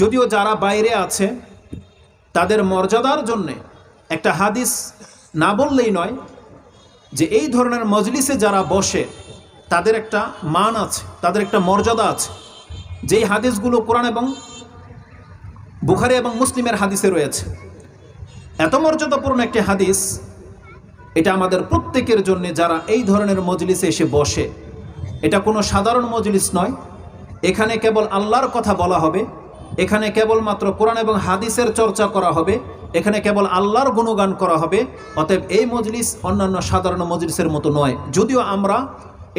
যদিও যারা বাইরে আছে তাদের মর্যাদার জন্যে একটা হাদিস না বললেই নয় যে এই ধরনের মজলিসে যারা বসে তাদের একটা মান আছে তাদের একটা মর্যাদা আছে যেই হাদিসগুলো কোরআন এবং বুখারি এবং মুসলিমের হাদিসে রয়েছে এত মর্যাদাপূর্ণ একটি হাদিস এটা আমাদের প্রত্যেকের জন্য যারা এই ধরনের মজলিসে এসে বসে এটা কোনো সাধারণ মজলিস নয় এখানে কেবল আল্লাহর কথা বলা হবে এখানে কেবল মাত্র কোরআন এবং হাদিসের চর্চা করা হবে এখানে কেবল আল্লাহর গুণগান করা হবে অতএব এই মজলিস অন্যান্য সাধারণ মজলিসের মতো নয় যদিও আমরা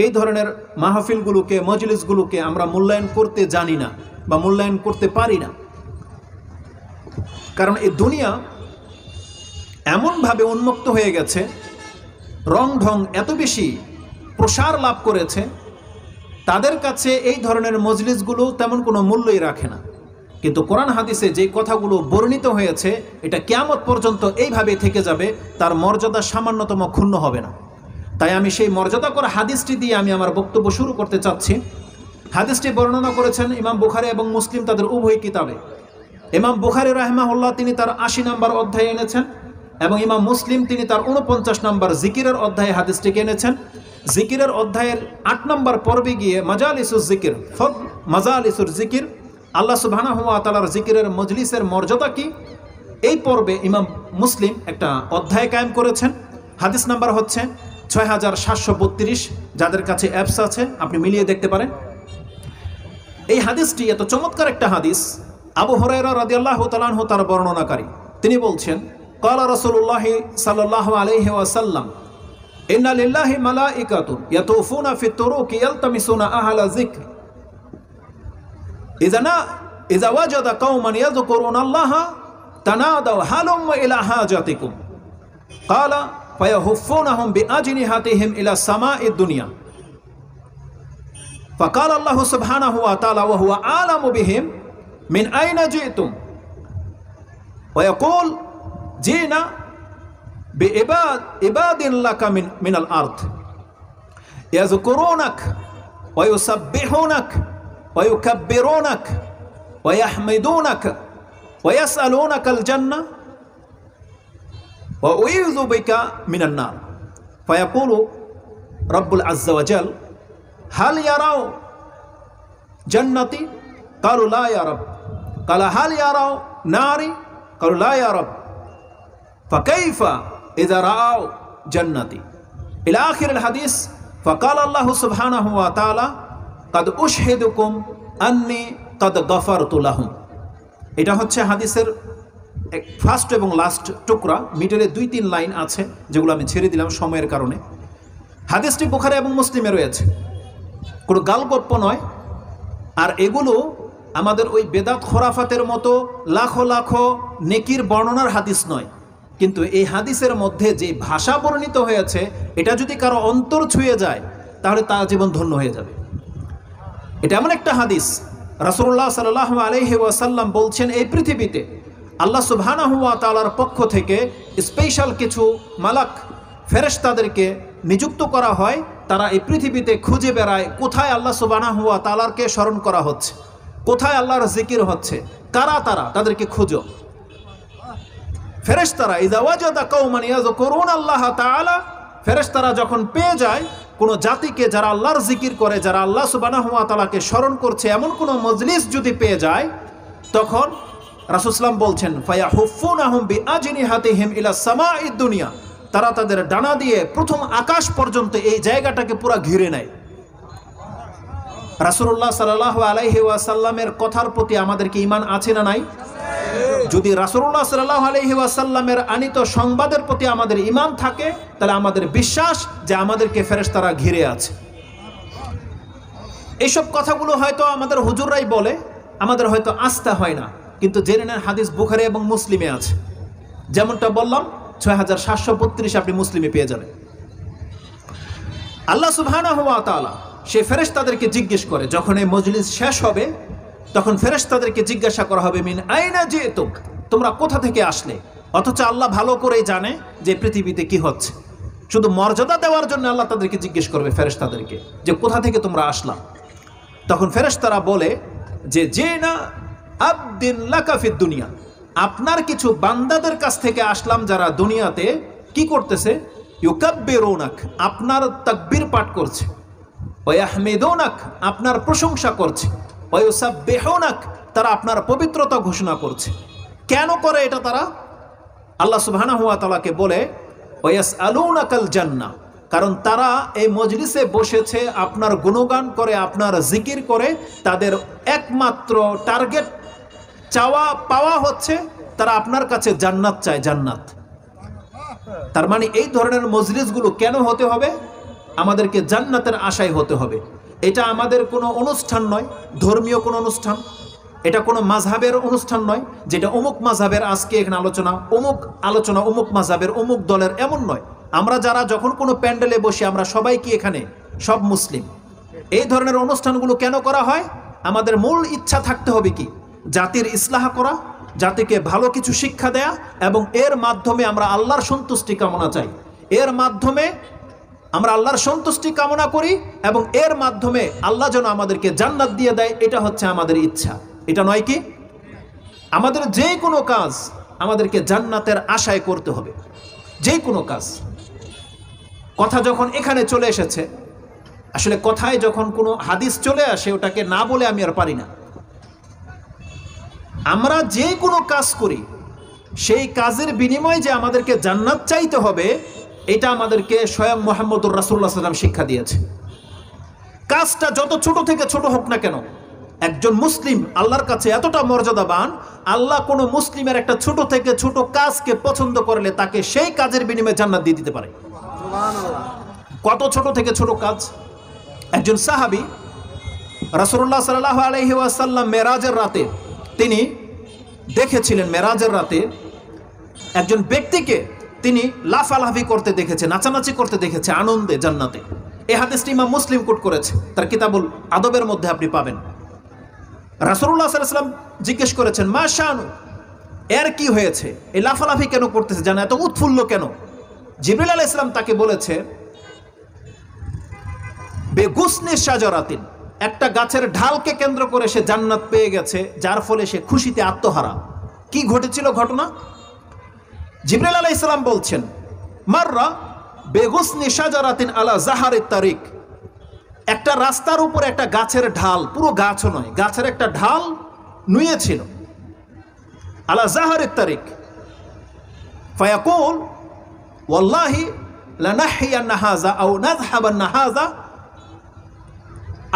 এই ধরনের মাহফিলগুলোকে মজলিসগুলোকে আমরা মূল্যায়ন করতে জানি না বা মূল্যায়ন করতে পারি না কারণ এই দুনিয়া এমনভাবে উন্মুক্ত হয়ে গেছে রং ঢং এত বেশি প্রসার লাভ করেছে তাদের কাছে এই ধরনের মজলিসগুলো তেমন কোনো মূল্যই রাখে না কিন্তু কোরআন হাদিসে যে কথাগুলো বর্ণিত হয়েছে এটা কেয়ামত পর্যন্ত এইভাবে থেকে যাবে তার মর্যাদা সামান্যতম ক্ষুণ্ণ হবে না তাই আমি সেই মর্যাদা করা হাদিসটি দিয়ে আমি আমার বক্তব্য শুরু করতে চাচ্ছি হাদিসটি বর্ণনা করেছেন ইমাম বুখারি এবং মুসলিম তাদের উভয় কিতাবে ইমাম বুখারি রাহমাহুল্লাহ তিনি তার আশি নম্বর অধ্যায়ে এনেছেন এবং ইমাম মুসলিম তিনি তার উনপঞ্চাশ নম্বর জিকিরের অধ্যায়ে হাদিসটিকে এনেছেন জিকিরের অধ্যায়ের আট নম্বর পর্বে গিয়ে মাজাল ইসুর জিকির ফক মাজাল ইসুর জিকির আল্লাহ সুবাহানা হুয়া তালার জিকিরের মজলিসের মর্যাদা কি এই পর্বে ইমাম মুসলিম একটা অধ্যায় কায়েম করেছেন হাদিস নাম্বার হচ্ছে ছয় যাদের কাছে অ্যাপস আছে আপনি মিলিয়ে দেখতে পারেন এই হাদিসটি এত চমৎকার একটা হাদিস আবু হরাইরা রাজি আল্লাহ তালাহ তার বর্ণনাকারী তিনি বলছেন কলা রসুল্লাহ সাল্লাহ আলহি ওয়াসাল্লাম ইন্না মালা ইকাতুন ইয়াতুফুনা ফি তুরুকি ইয়ালতামিসুনা আহালা যিকর ইজানা ইজা ওয়াজাদা কওমান ইয়াযকুরুনাল্লাহা তানাদাউ হালুম ইলা হাজাতিকুম ক্বালা ফায়াহুফুনাহুম বিআজনিহাতিহিম ইলা সামাঈদ দুনিয়া فقال الله سبحانه وتعالى وهو عالم بهم من أين جئتم ويقول جئنا بعباد عباد لك من من الأرض يذكرونك ويسبحونك ويكبرونك ويحمدونك ويسألونك الجنة وأعوذ بك من النار فيقول رب عز وجل هل يروا جنتي قالوا لا يا رب قال هل يروا ناري قالوا لا يا رب فكيف إذا رأوا جنتي إلى آخر الحديث فقال الله سبحانه وتعالى কাদ উশহেদুকুম আন্নি কাদ গফার তুলাহুম এটা হচ্ছে হাদিসের এক ফার্স্ট এবং লাস্ট টুকরা মিডলে দুই তিন লাইন আছে যেগুলো আমি ছেড়ে দিলাম সময়ের কারণে হাদিসটি বোখারে এবং মুসলিমে রয়েছে কোনো গালগপ্প নয় আর এগুলো আমাদের ওই বেদাত খোরাফাতের মতো লাখো লাখো নেকির বর্ণনার হাদিস নয় কিন্তু এই হাদিসের মধ্যে যে ভাষা বর্ণিত হয়েছে এটা যদি কারো অন্তর ছুঁয়ে যায় তাহলে তার জীবন ধন্য হয়ে যাবে এটা এমন একটা হাদিস রাসুল্লাহ সাল্লাহ আলহি ওয়াসাল্লাম বলছেন এই পৃথিবীতে আল্লাহ হুয়া তালার পক্ষ থেকে স্পেশাল কিছু মালাক ফেরেশতাদেরকে নিযুক্ত করা হয় তারা এই পৃথিবীতে খুঁজে বেড়ায় কোথায় আল্লাহ হুয়া তালারকে স্মরণ করা হচ্ছে কোথায় আল্লাহর জিকির হচ্ছে কারা তারা তাদেরকে খুঁজো ফেরেশতারা ইজাওয়াজাদা কৌমানিয়া করুন আল্লাহ তালা ফেরেশতারা যখন পেয়ে যায় কোনো জাতিকে যারা আল্লাহর জিকির করে যারা আল্লাহ সুবানাহুয়া তালাকে স্মরণ করছে এমন কোনো মজলিস যদি পেয়ে যায় তখন রাসুসলাম বলছেন ফায়া হুফুন আহমবি আজিনী হাতে হিম ইলা সামা দুনিয়া তারা তাদের ডানা দিয়ে প্রথম আকাশ পর্যন্ত এই জায়গাটাকে পুরা ঘিরে নেয় রাসুল্লাহ সাল্লাহ আলাইহি ওয়াসাল্লামের কথার প্রতি আমাদেরকে ইমান আছে না নাই যদি রাসুল্লাহ সাল্লাহ আলহি ওয়াসাল্লামের আনিত সংবাদের প্রতি আমাদের ইমান থাকে তাহলে আমাদের বিশ্বাস যে আমাদেরকে তারা ঘিরে আছে এইসব কথাগুলো হয়তো আমাদের হুজুররাই বলে আমাদের হয়তো আস্থা হয় না কিন্তু জেনে নেন হাদিস বুখারে এবং মুসলিমে আছে যেমনটা বললাম ছয় হাজার সাতশো আপনি মুসলিমে পেয়ে যাবেন আল্লাহ সুবহানাহু ওয়া তাআলা সেই ফেরেস তাদেরকে জিজ্ঞেস করে যখন এই মজলিস শেষ হবে তখন ফেরেস তাদেরকে জিজ্ঞাসা করা হবে মিন আইনা যে তোক তোমরা কোথা থেকে আসলে অথচ আল্লাহ ভালো করেই জানে যে পৃথিবীতে কি হচ্ছে শুধু মর্যাদা দেওয়ার জন্য আল্লাহ তাদেরকে জিজ্ঞেস করবে তাদেরকে যে কোথা থেকে তোমরা আসলাম তখন তারা বলে যে যে না আবদিন লাকাফির দুনিয়া আপনার কিছু বান্দাদের কাছ থেকে আসলাম যারা দুনিয়াতে কি করতেছে ইউকাব্বে রৌনাক আপনার তাকবির পাঠ করছে ওয়াহমেদোনাক আপনার প্রশংসা করছে ওয়ুসাবেহনাক তারা আপনার পবিত্রতা ঘোষণা করছে কেন করে এটা তারা আল্লাহ সুবাহানা হুয়া তালাকে বলে ওয়াস আলৌনাকাল জান্না কারণ তারা এই মজলিসে বসেছে আপনার গুণগান করে আপনার জিকির করে তাদের একমাত্র টার্গেট চাওয়া পাওয়া হচ্ছে তারা আপনার কাছে জান্নাত চায় জান্নাত তার মানে এই ধরনের মজলিসগুলো কেন হতে হবে আমাদেরকে জান্নাতের আশায় হতে হবে এটা আমাদের কোনো অনুষ্ঠান নয় ধর্মীয় কোনো অনুষ্ঠান এটা কোনো মাঝহাবের অনুষ্ঠান নয় যেটা অমুক মাঝহাবের আজকে এখানে আলোচনা অমুক আলোচনা অমুক মাঝহাবের অমুক দলের এমন নয় আমরা যারা যখন কোনো প্যান্ডেলে বসি আমরা সবাই কি এখানে সব মুসলিম এই ধরনের অনুষ্ঠানগুলো কেন করা হয় আমাদের মূল ইচ্ছা থাকতে হবে কি জাতির ইসলাহ করা জাতিকে ভালো কিছু শিক্ষা দেয়া এবং এর মাধ্যমে আমরা আল্লাহর সন্তুষ্টি কামনা চাই এর মাধ্যমে আমরা আল্লাহর সন্তুষ্টি কামনা করি এবং এর মাধ্যমে আল্লাহ যেন আমাদেরকে জান্নাত দিয়ে দেয় এটা হচ্ছে আমাদের ইচ্ছা এটা নয় কি আমাদের যে কোনো কাজ আমাদেরকে জান্নাতের আশায় করতে হবে যে কোনো কাজ কথা যখন এখানে চলে এসেছে আসলে কথায় যখন কোনো হাদিস চলে আসে ওটাকে না বলে আমি আর পারি না আমরা যে কোনো কাজ করি সেই কাজের বিনিময়ে যে আমাদেরকে জান্নাত চাইতে হবে এটা আমাদেরকে স্বয়ং মোহাম্মদুর রাসুল্লাহ সাল্লাম শিক্ষা দিয়েছে কাজটা যত ছোট থেকে ছোট হোক না কেন একজন মুসলিম আল্লাহর কাছে এতটা মর্যাদাবান আল্লাহ কোনো মুসলিমের একটা ছোট থেকে ছোট কাজকে পছন্দ করলে তাকে সেই কাজের বিনিময়ে জান্নাত দিয়ে দিতে পারে কত ছোট থেকে ছোট কাজ একজন সাহাবি রাসুল্লাহ সাল্লাহ আলহি ওয়াসাল্লাম মেরাজের রাতে তিনি দেখেছিলেন মেরাজের রাতে একজন ব্যক্তিকে তিনি লাফালাফি করতে দেখেছে নাচানাচি করতে দেখেছে আনন্দে জান্নাতে এ হাদিসটি ইমাম মুসলিম কোট করেছে তার কিতাবুল আদবের মধ্যে আপনি পাবেন রাসুল্লাহ সাল্লাম জিজ্ঞেস করেছেন মা শাহানু এর কি হয়েছে এই লাফালাফি কেন করতেছে জানা এত উৎফুল্ল কেন জিবরুল আল ইসলাম তাকে বলেছে বেগুসনে সাজরাতিন একটা গাছের ঢালকে কেন্দ্র করে সে জান্নাত পেয়ে গেছে যার ফলে সে খুশিতে আত্মহারা কি ঘটেছিল ঘটনা জিবরুল আলাহ ইসলাম বলছেন মাররা বেগুস নিশাজারাতিন আলা জাহারের তারিক একটা রাস্তার উপর একটা গাছের ঢাল পুরো গাছও নয় গাছের একটা ঢাল নুয়েছিল আলা জাহারের তারিক ফায়াকুল ওয়াল্লাহি লানাহিয়া নাহাজা আও নাজহাবান নাহাজা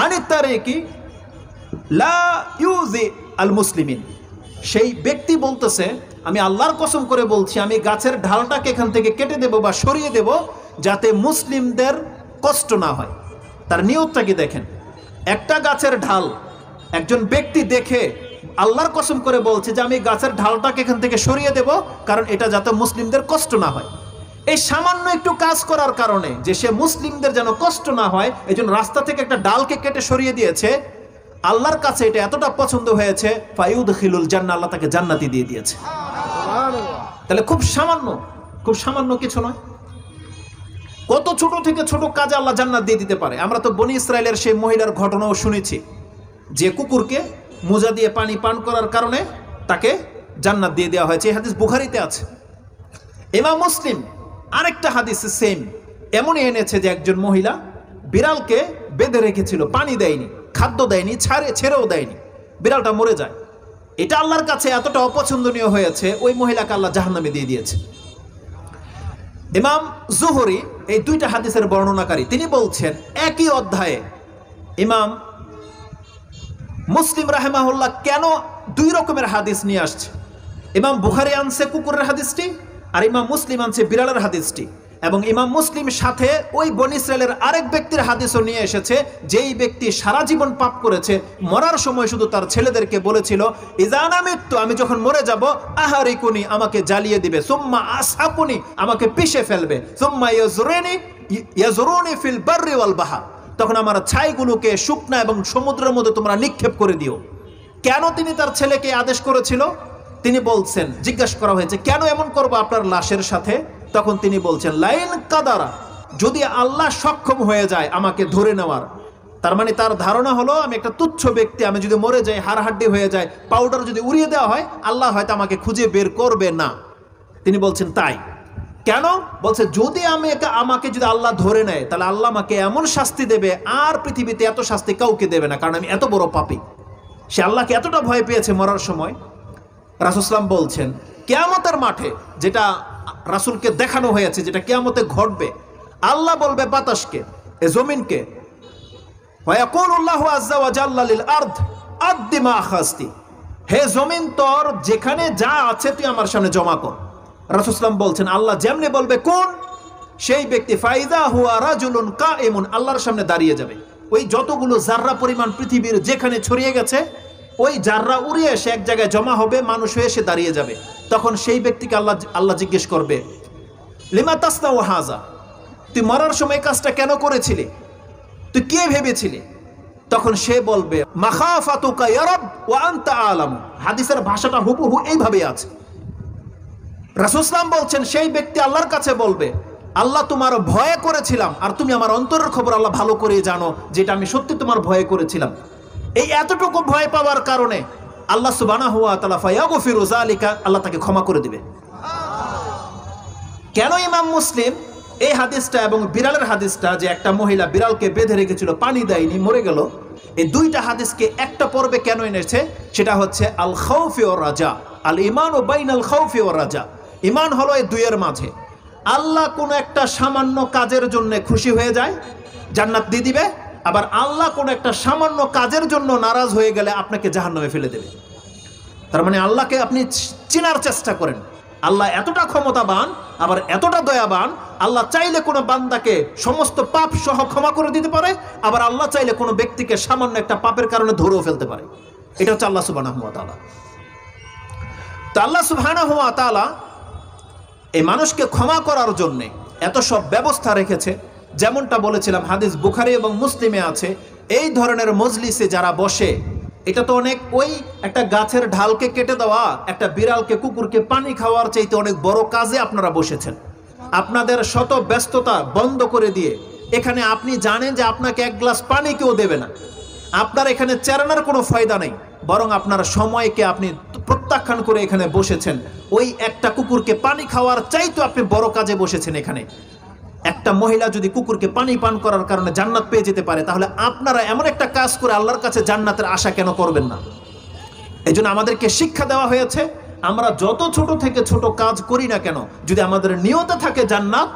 আনি তারিকি লা ইউজি আল মুসলিমিন সেই ব্যক্তি বলতেছে আমি আল্লাহর কসম করে বলছি আমি গাছের ঢালটাকে এখান থেকে কেটে দেব বা সরিয়ে দেব যাতে মুসলিমদের কষ্ট না হয় তার নিয়তটা কি দেখেন একটা গাছের ঢাল একজন ব্যক্তি দেখে আল্লাহর কসম করে বলছে যে আমি গাছের ঢালটাকে এখান থেকে সরিয়ে দেব কারণ এটা যাতে মুসলিমদের কষ্ট না হয় এই সামান্য একটু কাজ করার কারণে যে সে মুসলিমদের যেন কষ্ট না হয় একজন রাস্তা থেকে একটা ডালকে কেটে সরিয়ে দিয়েছে আল্লাহর কাছে এটা এতটা পছন্দ হয়েছে ফাইউদ খিলুল জান্না আল্লাহ তাকে জান্নাতি দিয়ে দিয়েছে তাহলে খুব সামান্য খুব সামান্য কিছু নয় কত ছোট থেকে ছোট কাজে আল্লাহ জান্নাত দিয়ে দিতে পারে আমরা তো বনি ইসরায়েলের সেই মহিলার ঘটনাও শুনেছি যে কুকুরকে মোজা দিয়ে পানি পান করার কারণে তাকে জান্নাত দিয়ে দেওয়া হয়েছে এই হাদিস বুখারিতে আছে এমা মুসলিম আরেকটা হাদিস সেম এমনই এনেছে যে একজন মহিলা বিড়ালকে বেঁধে রেখেছিল পানি দেয়নি খাদ্য দেয়নি ছাড়ে ছেড়েও দেয়নি বিড়ালটা মরে যায় এটা আল্লাহর কাছে এতটা অপছন্দনীয় হয়েছে ওই মহিলাকে আল্লাহ জাহান্নামে দিয়ে দিয়েছে ইমাম জুহরি এই দুইটা হাদিসের বর্ণনাকারী তিনি বলছেন একই অধ্যায়ে ইমাম মুসলিম রাহেমাহুল্লাহ কেন দুই রকমের হাদিস নিয়ে আসছে ইমাম বুখারি আনছে কুকুরের হাদিসটি আর ইমাম মুসলিম আনছে বিড়ালের হাদিসটি এবং ইমাম মুসলিম সাথে ওই বন ইসরায়েলের আরেক ব্যক্তির হাদিসও নিয়ে এসেছে যেই ব্যক্তি সারা জীবন পাপ করেছে মরার সময় শুধু তার ছেলেদেরকে বলেছিল ইজানা মৃত্যু আমি যখন মরে যাব আহারিকুনি আমাকে জ্বালিয়ে দিবে সোম্মা আসাপুনি আমাকে পিষে ফেলবে সোম্মা ইয়জরেনি ফিল বার্রি বাহা তখন আমার ছাইগুলোকে শুকনা এবং সমুদ্রের মধ্যে তোমরা নিক্ষেপ করে দিও কেন তিনি তার ছেলেকে আদেশ করেছিল তিনি বলছেন জিজ্ঞাসা করা হয়েছে কেন এমন করবো আপনার লাশের সাথে তখন তিনি বলছেন লাইন কাদারা যদি আল্লাহ সক্ষম হয়ে যায় আমাকে ধরে নেওয়ার তার মানে তার ধারণা হলো আমি একটা তুচ্ছ ব্যক্তি আমি যদি মরে যাই হাড়হাড্ডি হয়ে যায় পাউডার যদি উড়িয়ে দেওয়া হয় আল্লাহ হয়তো আমাকে খুঁজে বের করবে না তিনি বলছেন তাই কেন বলছে যদি আমি আমাকে যদি আল্লাহ ধরে নেয় তাহলে আল্লাহ আমাকে এমন শাস্তি দেবে আর পৃথিবীতে এত শাস্তি কাউকে দেবে না কারণ আমি এত বড় পাপি সে আল্লাহকে এতটা ভয় পেয়েছে মরার সময় রাসুসলাম বলছেন কেয়ামতের মাঠে যেটা রাসুলকে দেখানো হয়েছে যেটা কেয়ামতে ঘটবে আল্লাহ বলবে বাতাসকে এ জমিনকে হে জমিন তোর যেখানে যা আছে তুই আমার সামনে জমা কর রাসুসলাম বলছেন আল্লাহ যেমনি বলবে কোন সেই ব্যক্তি ফাইদা হুয়া রাজুলুন কা এমন আল্লাহর সামনে দাঁড়িয়ে যাবে ওই যতগুলো জাররা পরিমাণ পৃথিবীর যেখানে ছড়িয়ে গেছে ওই জাররা উড়ে এসে এক জায়গায় জমা হবে মানুষ হয়ে এসে দাঁড়িয়ে যাবে তখন সেই ব্যক্তিকে আল্লাহ আল্লাহ জিজ্ঞেস করবে লিমা তাসনা ও হাজা তুই মরার সময় কাজটা কেন করেছিলি তুই কে ভেবেছিলি তখন সে বলবে আলাম হাদিসের ভাষাটা হুবহু এইভাবে আছে রাসুসলাম বলছেন সেই ব্যক্তি আল্লাহর কাছে বলবে আল্লাহ তোমার ভয় করেছিলাম আর তুমি আমার অন্তরের খবর আল্লাহ ভালো করে জানো যেটা আমি সত্যি তোমার ভয় করেছিলাম এই এতটুকু ভয় পাওয়ার কারণে আল্লাহ সুবানা হুয়া তালা ফায়াগু ফিরুজা আলিকা আল্লাহ তাকে ক্ষমা করে দিবে কেন ইমাম মুসলিম এই হাদিসটা এবং বিড়ালের হাদিসটা যে একটা মহিলা বিড়ালকে বেঁধে রেখেছিল পানি দেয়নি মরে গেল এই দুইটা হাদিসকে একটা পর্বে কেন এনেছে সেটা হচ্ছে আল খৌফি ও রাজা আল ইমান ও বাইন আল খৌফি ও রাজা ইমান হলো এই দুইয়ের মাঝে আল্লাহ কোনো একটা সামান্য কাজের জন্য খুশি হয়ে যায় জান্নাত দিয়ে দিবে আবার আল্লাহ কোনো একটা সামান্য কাজের জন্য নারাজ হয়ে গেলে আপনাকে জাহান্নামে ফেলে দেবে তার মানে আল্লাহকে আপনি চেনার চেষ্টা করেন আল্লাহ এতটা ক্ষমতাবান আবার এতটা দয়াবান আল্লাহ চাইলে কোনো বান্দাকে সমস্ত পাপ সহ ক্ষমা করে দিতে পারে আবার আল্লাহ চাইলে কোনো ব্যক্তিকে সামান্য একটা পাপের কারণে ধরেও ফেলতে পারে এটা হচ্ছে আল্লাহ সুবাহ তালা তো আল্লাহ সুবাহ তালা এই মানুষকে ক্ষমা করার জন্যে এত সব ব্যবস্থা রেখেছে যেমনটা বলেছিলাম হাদিস বুখারি এবং মুসলিমে আছে এই ধরনের মজলিসে যারা বসে এটা তো অনেক ওই একটা গাছের ঢালকে কেটে দেওয়া একটা বিড়ালকে কুকুরকে পানি খাওয়ার চাইতে অনেক বড় কাজে আপনারা বসেছেন আপনাদের শত ব্যস্ততা বন্ধ করে দিয়ে এখানে আপনি জানেন যে আপনাকে এক গ্লাস পানি কেউ দেবে না আপনার এখানে চেরানোর কোনো ফায়দা নেই বরং আপনার সময়কে আপনি প্রত্যাখ্যান করে এখানে বসেছেন ওই একটা কুকুরকে পানি খাওয়ার চাইতো আপনি বড় কাজে বসেছেন এখানে একটা মহিলা যদি কুকুরকে পানি পান করার কারণে জান্নাত পেয়ে যেতে পারে তাহলে আপনারা এমন একটা কাজ করে আল্লাহর কাছে জান্নাতের আশা কেন করবেন না এই আমাদেরকে শিক্ষা দেওয়া হয়েছে আমরা যত ছোট থেকে ছোট কাজ করি না কেন যদি আমাদের নিয়ত থাকে জান্নাত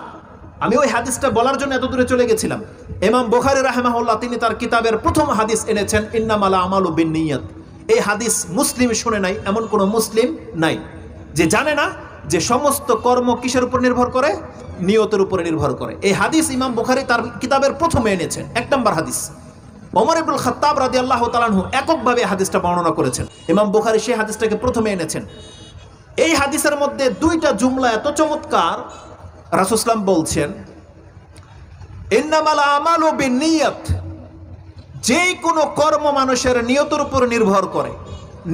আমি ওই হাদিসটা বলার জন্য এত দূরে চলে গেছিলাম এমাম বোখারি রাহেমাহুল্লাহ তিনি তার কিতাবের প্রথম হাদিস এনেছেন ইন্নামালা আমাল বিন নিয়ত এই হাদিস মুসলিম শুনে নাই এমন কোনো মুসলিম নাই যে জানে না যে সমস্ত কর্ম কিসের উপর নির্ভর করে নিয়তের উপরে নির্ভর করে এই হাদিস ইমাম বুখারি তার কিতাবের প্রথমে এনেছেন এক নম্বর হাদিস ওমর ইবুল খত্তাব রাজি আল্লাহ তালানহু এককভাবে হাদিসটা বর্ণনা করেছেন ইমাম বুখারি সেই হাদিসটাকে প্রথমে এনেছেন এই হাদিসের মধ্যে দুইটা জুমলা এত চমৎকার রাসুসলাম বলছেন ইন্নামাল আমাল ও বিনিয়ত যেই কোনো কর্ম মানুষের নিয়তের উপর নির্ভর করে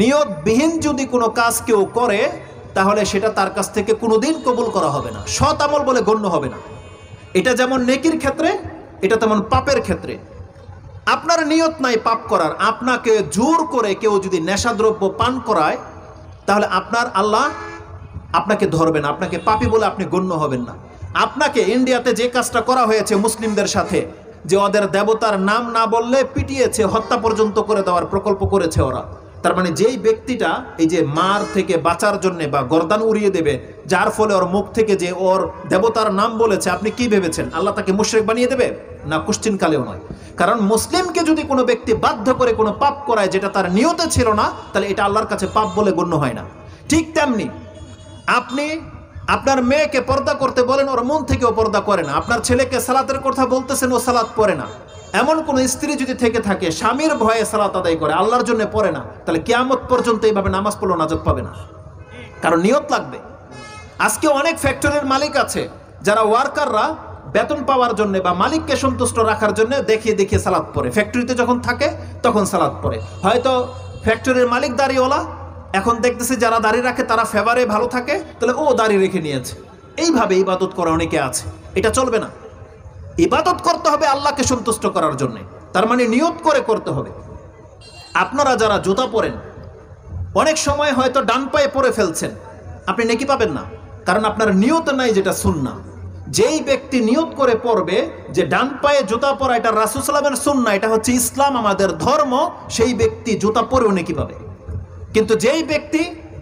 নিয়তবিহীন যদি কোনো কাজ কেউ করে তাহলে সেটা তার কাছ থেকে কোনোদিন কবুল করা হবে না সৎ আমল বলে গণ্য হবে না এটা যেমন নেকির ক্ষেত্রে এটা তেমন পাপের ক্ষেত্রে আপনার নিয়ত নাই পাপ করার আপনাকে জোর করে কেউ যদি নেশাদ্রব্য পান করায় তাহলে আপনার আল্লাহ আপনাকে ধরবেন আপনাকে পাপি বলে আপনি গণ্য হবেন না আপনাকে ইন্ডিয়াতে যে কাজটা করা হয়েছে মুসলিমদের সাথে যে ওদের দেবতার নাম না বললে পিটিয়েছে হত্যা পর্যন্ত করে দেওয়ার প্রকল্প করেছে ওরা তার মানে যেই ব্যক্তিটা এই যে মার থেকে বাঁচার জন্যে বা গরদান উড়িয়ে দেবে যার ফলে ওর মুখ থেকে যে ওর দেবতার নাম বলেছে আপনি কি ভেবেছেন আল্লাহ তাকে মুশ্রেক বানিয়ে দেবে না কুশ্চিন কালেও নয় কারণ মুসলিমকে যদি কোনো ব্যক্তি বাধ্য করে কোনো পাপ করায় যেটা তার নিয়তে ছিল না তাহলে এটা আল্লাহর কাছে পাপ বলে গণ্য হয় না ঠিক তেমনি আপনি আপনার মেয়েকে পর্দা করতে বলেন ওর মন থেকেও পর্দা করে না আপনার ছেলেকে সালাতের কথা বলতেছেন ও সালাত পরে না এমন কোন স্ত্রী যদি থেকে থাকে স্বামীর ভয়ে সালাত আদায় করে আল্লাহর জন্য পড়ে না তাহলে কেয়ামত পর্যন্ত এইভাবে নামাজ পড়লো নাজক পাবে না কারণ নিয়ত লাগবে আজকে অনেক ফ্যাক্টরির মালিক আছে যারা ওয়ার্কাররা বেতন পাওয়ার জন্য বা মালিককে সন্তুষ্ট রাখার জন্য দেখিয়ে দেখিয়ে সালাদ পরে ফ্যাক্টরিতে যখন থাকে তখন সালাদ পরে হয়তো ফ্যাক্টরির মালিক দাড়িওয়ালা এখন দেখতেছে যারা দাড়ি রাখে তারা ফেভারে ভালো থাকে তাহলে ও দাড়ি রেখে নিয়েছে এইভাবে ইবাদত করে অনেকে আছে এটা চলবে না ইবাদত করতে হবে আল্লাহকে সন্তুষ্ট করার জন্য তার মানে নিয়ত করে করতে হবে আপনারা যারা জুতা পরেন অনেক সময় হয়তো ডান পায়ে পরে ফেলছেন আপনি নেকি পাবেন না কারণ আপনার নিয়ত নাই যেটা সুন্না যেই ব্যক্তি নিয়ত করে পড়বে যে ডান পায়ে জুতা পরা এটা রাসুসালামের সুন্না এটা হচ্ছে ইসলাম আমাদের ধর্ম সেই ব্যক্তি জুতা পরেও নেকি পাবে কিন্তু যেই ব্যক্তি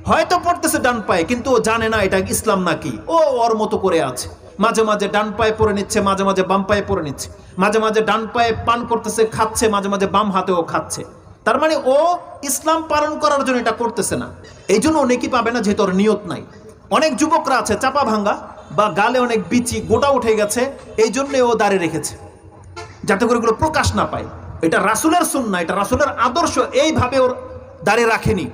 হয়তো পড়তেছে ডান পায়ে কিন্তু ও জানে না এটা ইসলাম নাকি ও ওর মতো করে আছে মাঝে মাঝে ডান পায়ে পরে নিচ্ছে মাঝে মাঝে বাম পায়ে পরে নিচ্ছে মাঝে মাঝে ডান পায়ে পান করতেছে খাচ্ছে মাঝে মাঝে বাম হাতেও খাচ্ছে তার মানে ও ইসলাম পালন করার জন্য এটা করতেছে না এই জন্য অনেকই পাবে না যেহেতু ওর নিয়ত নাই অনেক যুবকরা আছে চাপা ভাঙ্গা বা গালে অনেক বিচি গোটা উঠে গেছে এই জন্যে ও দাঁড়িয়ে রেখেছে যাতে করে এগুলো প্রকাশ না পায় এটা রাসুলের সুন্না এটা রাসুলের আদর্শ এইভাবে ওর দাঁড়িয়ে রাখেনি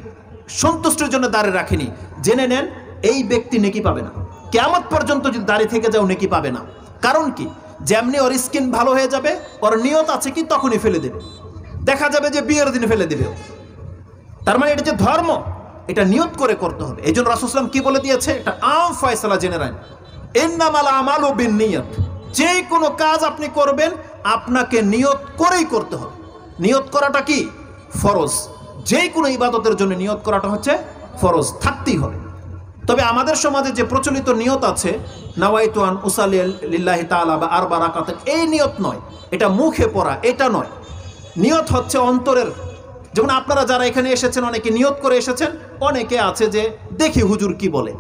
সন্তুষ্টের জন্য দাঁড়িয়ে রাখেনি জেনে নেন এই ব্যক্তি নেকি পাবে না কেমত পর্যন্ত যদি দাঁড়িয়ে থেকে যায় উনি কি পাবে না কারণ কি যেমনি ওর স্কিন ভালো হয়ে যাবে ওর নিয়ত আছে কি তখনই ফেলে দেবে দেখা যাবে যে বিয়ের দিনে ফেলে দেবে তার মানে এটা যে ধর্ম এটা নিয়ত করে করতে হবে এই জন্য রাসুসলাম কি বলে দিয়েছে এটা আম ফয়সলা জেনে নেন এন্নামালা আমাল ও বিন নিয়ত যে কোনো কাজ আপনি করবেন আপনাকে নিয়ত করেই করতে হবে নিয়ত করাটা কি ফরজ যে কোনো ইবাদতের জন্য নিয়ত করাটা হচ্ছে ফরজ থাকতেই হবে তবে আমাদের সমাজে যে প্রচলিত নিয়ত আছে নাওয়াইতুয়ান উসালি লিল্লাহ তালা বা আরবা রাকাত এই নিয়ত নয় এটা মুখে পড়া এটা নয় নিয়ত হচ্ছে অন্তরের যেমন আপনারা যারা এখানে এসেছেন অনেকে নিয়ত করে এসেছেন অনেকে আছে যে দেখি হুজুর কি বলে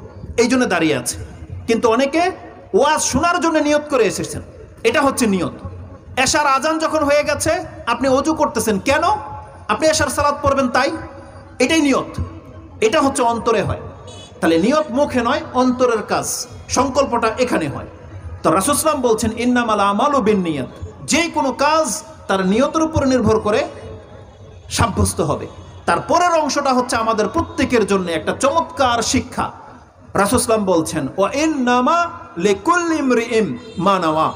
এই জন্য দাঁড়িয়ে আছে কিন্তু অনেকে ওয়াজ শোনার জন্য নিয়ত করে এসেছেন এটা হচ্ছে নিয়ত এশার আজান যখন হয়ে গেছে আপনি অজু করতেছেন কেন আপনি এশার সালাদ পড়বেন তাই এটাই নিয়ত এটা হচ্ছে অন্তরে হয় তাহলে নিয়ত মুখে নয় অন্তরের কাজ সংকল্পটা এখানে হয় তো রাসুসলাম বলছেন ইন্নামাল ও বিন নিয়ত যে কোনো কাজ তার নিয়তের উপর নির্ভর করে সাব্যস্ত হবে তার পরের অংশটা হচ্ছে আমাদের প্রত্যেকের জন্য একটা চমৎকার শিক্ষা রাসুসলাম বলছেন ও ইন্নামা রি ইম মানাওয়া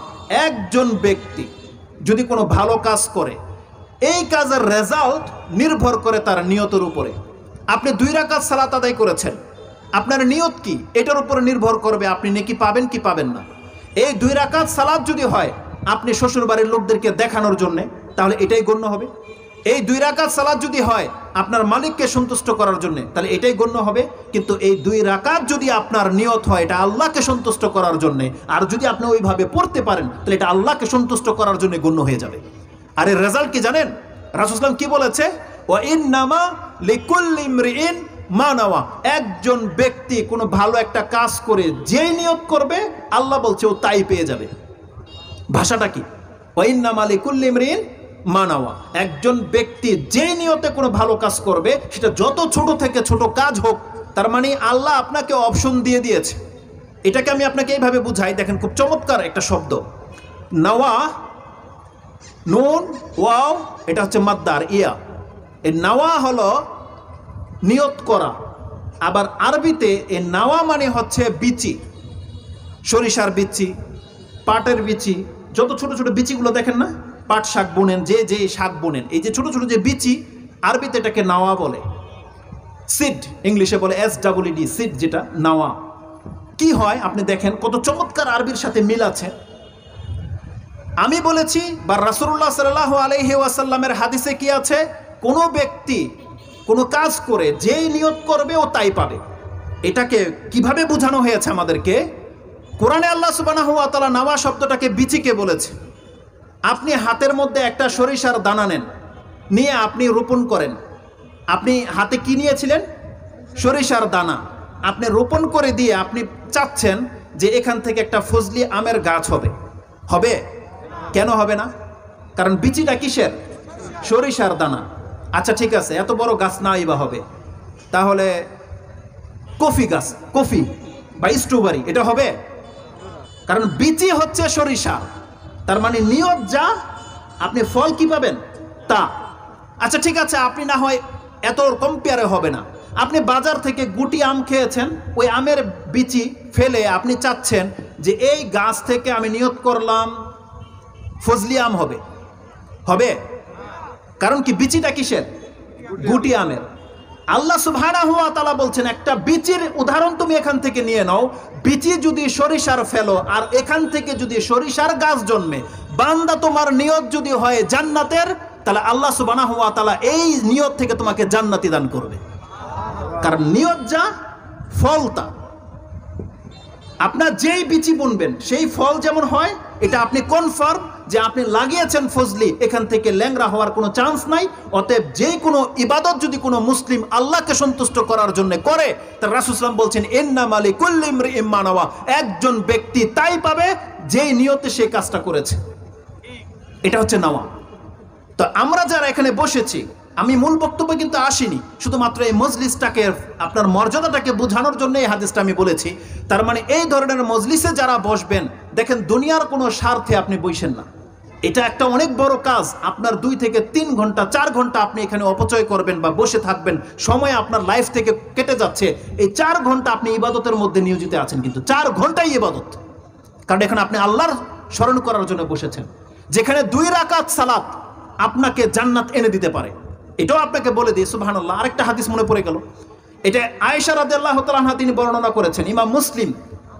একজন ব্যক্তি যদি কোনো ভালো কাজ করে এই কাজের রেজাল্ট নির্ভর করে তার নিয়তের উপরে আপনি দুইরা কাজ সালাত আদায় করেছেন আপনার নিয়ত কি এটার উপর নির্ভর করবে আপনি নেকি পাবেন কি পাবেন না এই দুই রাকাত সালাদ যদি হয় আপনি শ্বশুরবাড়ির লোকদেরকে দেখানোর জন্যে তাহলে এটাই গণ্য হবে এই দুই রাকাত সালাদ যদি হয় আপনার মালিককে সন্তুষ্ট করার জন্যে তাহলে এটাই গণ্য হবে কিন্তু এই দুই রাকাত যদি আপনার নিয়ত হয় এটা আল্লাহকে সন্তুষ্ট করার জন্যে আর যদি আপনি ওইভাবে পড়তে পারেন তাহলে এটা আল্লাহকে সন্তুষ্ট করার জন্য গণ্য হয়ে যাবে আর এর রেজাল্ট কি জানেন রাসুসলাম কি বলেছে ও ইন নামা লিকুল্লিম মা নেওয়া একজন ব্যক্তি কোনো ভালো একটা কাজ করে যেই নিয়োগ করবে আল্লাহ বলছে ও তাই পেয়ে যাবে ভাষাটা কি ওয়াইন্না মালিকুল্লিম রিন মানাওয়া একজন ব্যক্তি যে নিয়তে কোনো ভালো কাজ করবে সেটা যত ছোট থেকে ছোট কাজ হোক তার মানে আল্লাহ আপনাকে অপশন দিয়ে দিয়েছে এটাকে আমি আপনাকে এইভাবে বুঝাই দেখেন খুব চমৎকার একটা শব্দ নাওয়া নুন ওয়াও এটা হচ্ছে মাদ্দার ইয়া এ নাওয়া হলো নিয়ত করা আবার আরবিতে এ নাওয়া মানে হচ্ছে বিচি সরিষার বিচি পাটের বিচি যত ছোট ছোট বিচিগুলো দেখেন না পাট শাক বোনেন যে যে শাক বোনেন এই যে ছোট ছোট যে বিচি আরবিতে এটাকে নাওয়া বলে সিড ইংলিশে বলে এস ডি সিড যেটা নাওয়া কি হয় আপনি দেখেন কত চমৎকার আরবির সাথে মিল আছে আমি বলেছি বা রাসুল্লাহ সাল আলহি ওয়াসাল্লামের হাদিসে কি আছে কোনো ব্যক্তি কোনো কাজ করে যেই নিয়ত করবে ও তাই পাবে এটাকে কিভাবে বোঝানো হয়েছে আমাদেরকে কোরআনে আল্লাহ সুবানা হুয়া তালা নাওয়া শব্দটাকে বিচিকে বলেছে আপনি হাতের মধ্যে একটা সরিষার দানা নেন নিয়ে আপনি রোপণ করেন আপনি হাতে কি নিয়েছিলেন সরিষার দানা আপনি রোপণ করে দিয়ে আপনি চাচ্ছেন যে এখান থেকে একটা ফজলি আমের গাছ হবে হবে কেন হবে না কারণ বিচিটা কিসের সরিষার দানা আচ্ছা ঠিক আছে এত বড় গাছ নাই বা হবে তাহলে কফি গাছ কফি বা স্ট্রবেরি এটা হবে কারণ বিচি হচ্ছে সরিষা তার মানে নিয়ত যা আপনি ফল কি পাবেন তা আচ্ছা ঠিক আছে আপনি না হয় এত কম্পেয়ারে হবে না আপনি বাজার থেকে গুটি আম খেয়েছেন ওই আমের বিচি ফেলে আপনি চাচ্ছেন যে এই গাছ থেকে আমি নিয়ত করলাম ফজলি আম হবে হবে কারণ কি বিচিটা কিসের গুটি আমের আল্লাহ সুভানা হুয়া তালা বলছেন একটা বিচির উদাহরণ তুমি এখান থেকে নিয়ে নাও বিচি যদি সরিষার ফেলো আর এখান থেকে যদি সরিষার গাছ জন্মে বান্দা তোমার নিয়ত যদি হয় জান্নাতের তাহলে আল্লাহ সুবানা হুয়া তালা এই নিয়ত থেকে তোমাকে জান্নাতি দান করবে কারণ নিয়ত যা ফল তা আপনার যেই বিচি বুনবেন সেই ফল যেমন হয় এটা আপনি কনফার্ম যে আপনি লাগিয়েছেন ফজলি এখান থেকে ল্যাংরা হওয়ার কোনো চান্স নাই অতএব যে কোনো ইবাদত যদি কোনো মুসলিম আল্লাহকে সন্তুষ্ট করার জন্য করে তার রাসুসলাম বলছেন এন্নাম আলী কুল্লিম ইম্মানওয়া একজন ব্যক্তি তাই পাবে যেই নিয়তে সে কাজটা করেছে এটা হচ্ছে নাওয়া তো আমরা যারা এখানে বসেছি আমি মূল বক্তব্যে কিন্তু আসিনি শুধুমাত্র এই মজলিসটাকে আপনার মর্যাদাটাকে বোঝানোর জন্য এই হাদিসটা আমি বলেছি তার মানে এই ধরনের মজলিসে যারা বসবেন দেখেন দুনিয়ার কোনো স্বার্থে আপনি বইছেন না এটা একটা অনেক বড় কাজ আপনার দুই থেকে তিন ঘন্টা চার ঘন্টা আপনি এখানে অপচয় করবেন বা বসে থাকবেন সময় আপনার লাইফ থেকে কেটে যাচ্ছে এই চার ঘন্টা আপনি ইবাদতের মধ্যে নিয়োজিত আছেন কিন্তু চার ঘন্টাই ইবাদত কারণ এখানে আপনি আল্লাহর স্মরণ করার জন্য বসেছেন যেখানে দুই রাকাত সালাত আপনাকে জান্নাত এনে দিতে পারে এটাও আপনাকে বলে দিয়ে সুবাহ আল্লাহ আরেকটা হাদিস মনে পড়ে গেল এটা আয়েশা রাদ আল্লাহ তালাহা তিনি বর্ণনা করেছেন ইমাম মুসলিম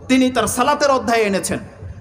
তিনি তার সালাতের অধ্যায়ে এনেছেন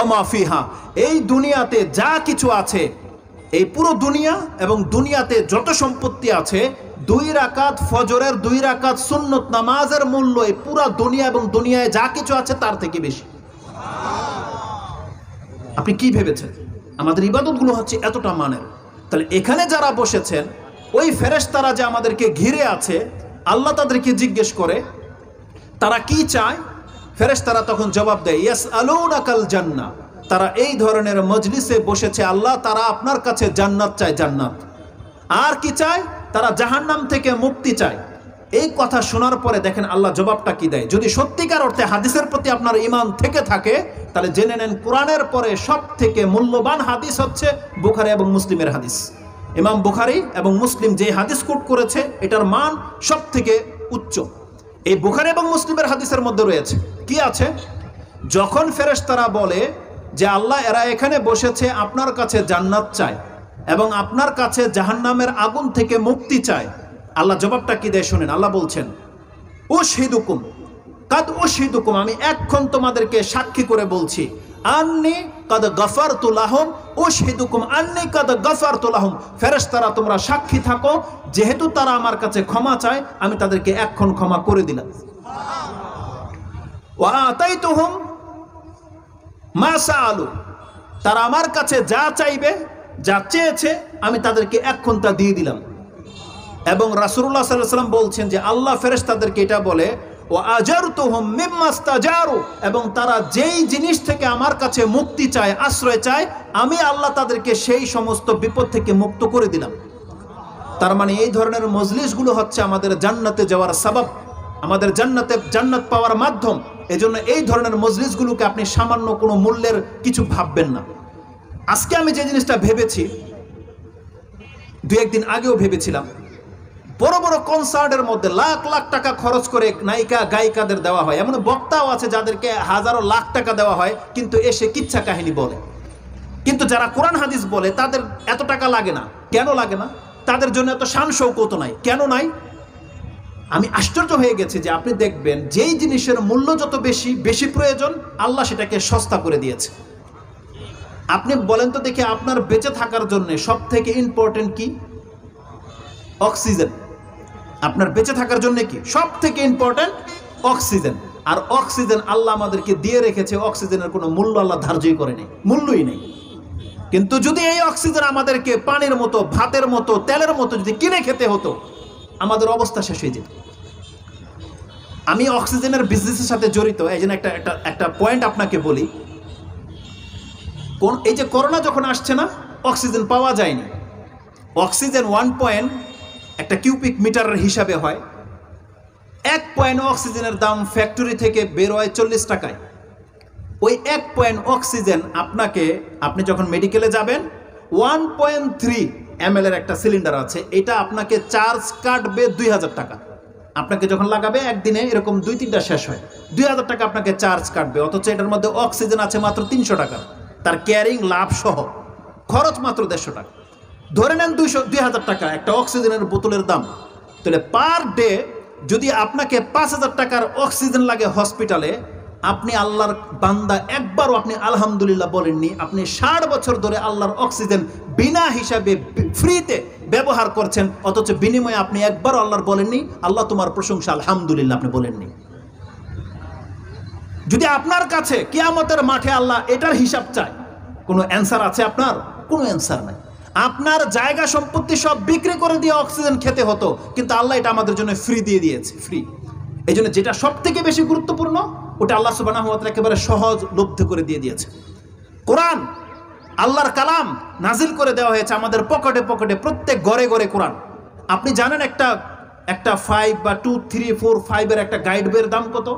অমাফিহা এই দুনিয়াতে যা কিছু আছে এই পুরো দুনিয়া এবং দুনিয়াতে যত সম্পত্তি আছে দুই রাকাত ফজরের দুই রাকাত সুন্নত নামাজের মূল্য এই পুরা দুনিয়া এবং দুনিয়ায় যা কিছু আছে তার থেকে বেশি আপনি কি ভেবেছেন আমাদের ইবাদতগুলো হচ্ছে এতটা মানের তাহলে এখানে যারা বসেছেন ওই ফেরেশতারা যে আমাদেরকে ঘিরে আছে আল্লাহ তাদেরকে জিজ্ঞেস করে তারা কি চায় তারা তখন জবাব দেয় ইয়াস আকাল জান্না তারা এই ধরনের মজলিসে বসেছে আল্লাহ তারা আপনার কাছে জান্নাত চায় জান্নাত আর কি চায় তারা জাহান্নাম থেকে মুক্তি চায় এই কথা শোনার পরে দেখেন আল্লাহ জবাবটা কি দেয় যদি সত্যিকার অর্থে হাদিসের প্রতি আপনার ইমান থেকে থাকে তাহলে জেনে নেন কোরআনের পরে সব থেকে মূল্যবান হাদিস হচ্ছে বুখারি এবং মুসলিমের হাদিস ইমাম বুখারি এবং মুসলিম যে হাদিস কোট করেছে এটার মান সব থেকে উচ্চ এই বুখারি এবং মুসলিমের হাদিসের মধ্যে রয়েছে কি আছে যখন ফেরেশতারা বলে যে আল্লাহ এরা এখানে বসেছে আপনার কাছে জান্নাত চায় এবং আপনার কাছে জাহান্নামের আগুন থেকে মুক্তি চায় আল্লাহ জবাবটা কি দেয় শোনেন আল্লাহ বলছেন ও সেদুকুম কাদ ও সেদুকুম আমি এক্ষণ তোমাদেরকে সাক্ষী করে বলছি আননি তুলাহম ও সেদুকুম আন্নি তুলাহম তোমরা সাক্ষী থাকো যেহেতু তারা আমার কাছে ক্ষমা চায় আমি তাদেরকে এখন ক্ষমা করে দিলাম আতাই মাসা আলু তারা আমার কাছে যা চাইবে যা চেয়েছে আমি তাদেরকে এক্ষণ তা দিয়ে দিলাম এবং রাসুল্লাহ সাল্লাম বলছেন যে আল্লাহ ফেরেশ তাদেরকে এটা বলে ও আজারু তো এবং তারা যেই জিনিস থেকে আমার কাছে মুক্তি চায় আশ্রয় চায় আমি আল্লাহ তাদেরকে সেই সমস্ত বিপদ থেকে মুক্ত করে দিলাম তার মানে এই ধরনের মজলিশগুলো হচ্ছে আমাদের জান্নাতে যাওয়ার সাবাব আমাদের জান্নাতে জান্নাত পাওয়ার মাধ্যম এজন্য এই ধরনের মজলিশগুলোকে আপনি সামান্য কোনো মূল্যের কিছু ভাববেন না আজকে আমি যে জিনিসটা ভেবেছি দু একদিন আগেও ভেবেছিলাম বড় বড় কনসার্টের মধ্যে লাখ লাখ টাকা খরচ করে নায়িকা গায়িকাদের দেওয়া হয় এমন বক্তাও আছে যাদেরকে হাজারো লাখ টাকা দেওয়া হয় কিন্তু এসে কিচ্ছা কাহিনী বলে কিন্তু যারা কোরআন হাদিস বলে তাদের এত টাকা লাগে না কেন লাগে না তাদের জন্য এত শান শৌকত নাই কেন নাই আমি আশ্চর্য হয়ে গেছি যে আপনি দেখবেন যেই জিনিসের মূল্য যত বেশি বেশি প্রয়োজন আল্লাহ সেটাকে সস্তা করে দিয়েছে আপনি বলেন তো দেখি আপনার বেঁচে থাকার জন্য সব থেকে ইম্পর্টেন্ট কি অক্সিজেন আপনার বেঁচে থাকার জন্য কি সব থেকে ইম্পর্টেন্ট অক্সিজেন আর অক্সিজেন আল্লাহ আমাদেরকে দিয়ে রেখেছে অক্সিজেনের কোনো মূল্য আল্লাহ ধার্যই করে নেই মূল্যই নেই কিন্তু যদি এই অক্সিজেন আমাদেরকে পানির মতো ভাতের মতো তেলের মতো যদি কিনে খেতে হতো আমাদের অবস্থা শেষ হয়ে যেত আমি অক্সিজেনের বিজনেসের সাথে জড়িত এই জন্য একটা একটা একটা পয়েন্ট আপনাকে বলি কোন এই যে করোনা যখন আসছে না অক্সিজেন পাওয়া যায়নি অক্সিজেন ওয়ান পয়েন্ট একটা কিউপিক মিটার হিসাবে হয় এক পয়েন্ট অক্সিজেনের দাম ফ্যাক্টরি থেকে বেরোয় চল্লিশ টাকায় ওই এক পয়েন্ট অক্সিজেন আপনাকে আপনি যখন মেডিকেলে যাবেন ওয়ান পয়েন্ট থ্রি এম এর একটা সিলিন্ডার আছে এটা আপনাকে চার্জ কাটবে দুই হাজার টাকা আপনাকে যখন লাগাবে একদিনে এরকম দুই তিনটা শেষ হয় দুই হাজার টাকা আপনাকে চার্জ কাটবে অথচ এটার মধ্যে অক্সিজেন আছে মাত্র তিনশো টাকা তার ক্যারিং লাভ সহ খরচ মাত্র দেড়শো টাকা ধরে নেন দুইশো দুই হাজার টাকা একটা অক্সিজেনের বোতলের দাম তাহলে পার ডে যদি আপনাকে পাঁচ হাজার টাকার অক্সিজেন লাগে হসপিটালে আপনি আল্লাহর বান্দা একবারও আপনি আলহামদুলিল্লাহ বলেননি আপনি ষাট বছর ধরে আল্লাহর অক্সিজেন বিনা হিসাবে ফ্রিতে ব্যবহার করছেন অথচ বিনিময়ে আপনি একবারও আল্লাহর বলেননি আল্লাহ তোমার প্রশংসা আলহামদুলিল্লাহ আপনি বলেননি যদি আপনার কাছে কিয়ামতের মাঠে আল্লাহ এটার হিসাব চায় কোনো অ্যান্সার আছে আপনার কোনো অ্যান্সার নাই আপনার জায়গা সম্পত্তি সব বিক্রি করে দিয়ে অক্সিজেন খেতে হতো কিন্তু আল্লাহ এটা আমাদের জন্য ফ্রি দিয়ে দিয়েছে ফ্রি এই জন্য যেটা সব থেকে বেশি গুরুত্বপূর্ণ ওটা আল্লাহ সুবাহ একেবারে সহজ লব্ধ করে দিয়ে দিয়েছে কোরআন আল্লাহর কালাম নাজিল করে দেওয়া হয়েছে আমাদের পকেটে পকেটে প্রত্যেক ঘরে ঘরে কোরআন আপনি জানেন একটা একটা ফাইভ বা টু থ্রি ফোর ফাইভের একটা গাইড বইয়ের দাম কত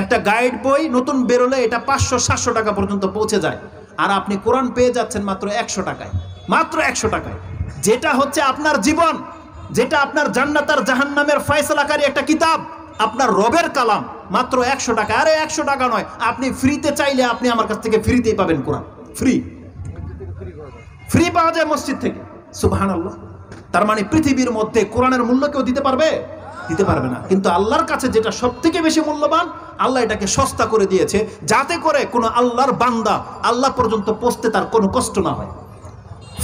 একটা গাইড বই নতুন বেরোলে এটা পাঁচশো সাতশো টাকা পর্যন্ত পৌঁছে যায় আর আপনি কোরআন পেয়ে যাচ্ছেন মাত্র একশো টাকায় মাত্র একশো টাকায় যেটা হচ্ছে আপনার জীবন যেটা আপনার জান্নাতার জাহান্নামের ফয়সলাকারী একটা কিতাব আপনার রবের কালাম মাত্র একশো টাকা আরে একশো টাকা নয় আপনি ফ্রিতে চাইলে আপনি আমার কাছ থেকে ফ্রিতেই পাবেন কোরআন ফ্রি ফ্রি পাওয়া যায় মসজিদ থেকে সুবাহান আল্লাহ তার মানে পৃথিবীর মধ্যে কোরআনের মূল্য কেউ দিতে পারবে দিতে পারবে না কিন্তু আল্লাহর কাছে যেটা সব থেকে বেশি মূল্যবান আল্লাহ এটাকে সস্তা করে দিয়েছে যাতে করে কোনো আল্লাহর বান্দা আল্লাহ পর্যন্ত পৌঁছতে তার কোনো কষ্ট না হয়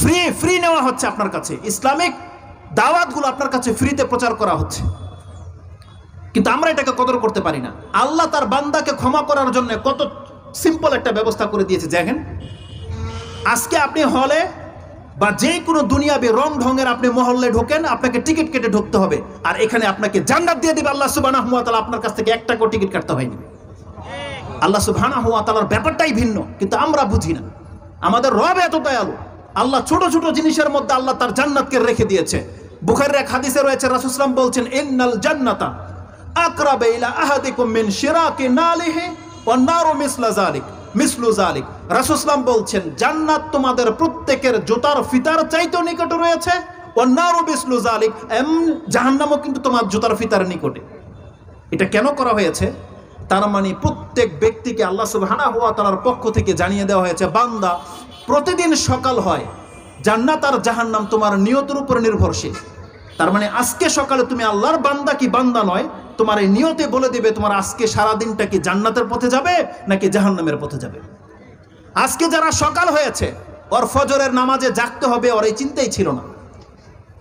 ফ্রি ফ্রি নেওয়া হচ্ছে আপনার কাছে ইসলামিক দাওয়াতগুলো আপনার কাছে ফ্রিতে প্রচার করা হচ্ছে কিন্তু আমরা এটাকে কদর করতে পারি না আল্লাহ তার বান্দাকে ক্ষমা করার জন্য কত সিম্পল একটা ব্যবস্থা করে দিয়েছে দেখেন আজকে আপনি হলে বা যে কোনো দুনিয়াবে রং ঢঙের আপনি মহল্লে ঢোকেন আপনাকে টিকিট কেটে ঢুকতে হবে আর এখানে আপনাকে জান্নাত দিয়ে দেবে আল্লাহ সুবাহ আপনার কাছ থেকে একটা করে টিকিট কাটতে হয়নি আল্লাহ সুবাহ ব্যাপারটাই ভিন্ন কিন্তু আমরা বুঝি না আমাদের রব এত দয়ালু আল্লাহ ছোট ছোট জিনিসের মধ্যে আল্লাহ তার জান্নাতকে রেখে দিয়েছে বুখারের এক হাদিসে রয়েছে রাসুসলাম বলছেন এন্নাল জান্নাতা আকরাবে ইলা আহাদিকুম মিন শিরাকি নালিহি ওয়া নারু মিসলা যালিক মিসলু জালিক রাসুসলাম বলছেন জান্নাত তোমাদের প্রত্যেকের জুতার ফিতার চাইতে নিকট রয়েছে ও নারু মিসলু জালিক এম জাহান্নামও কিন্তু তোমার জুতার ফিতার নিকটে এটা কেন করা হয়েছে তার মানে প্রত্যেক ব্যক্তিকে আল্লাহ সুবহানাহু ওয়া তাআলার পক্ষ থেকে জানিয়ে দেওয়া হয়েছে বান্দা প্রতিদিন সকাল হয় জান্নাত আর জাহান্নাম তোমার নিয়তের উপর নির্ভরশীল তার মানে আজকে সকালে তুমি আল্লাহর বান্দা কি বান্দা নয় তোমার এই নিয়তে বলে দেবে তোমার আজকে সারাদিনটা কি জান্নাতের পথে যাবে নাকি জাহান্নামের পথে যাবে আজকে যারা সকাল হয়েছে ওর ফজরের নামাজে জাগতে হবে ওর এই চিন্তাই ছিল না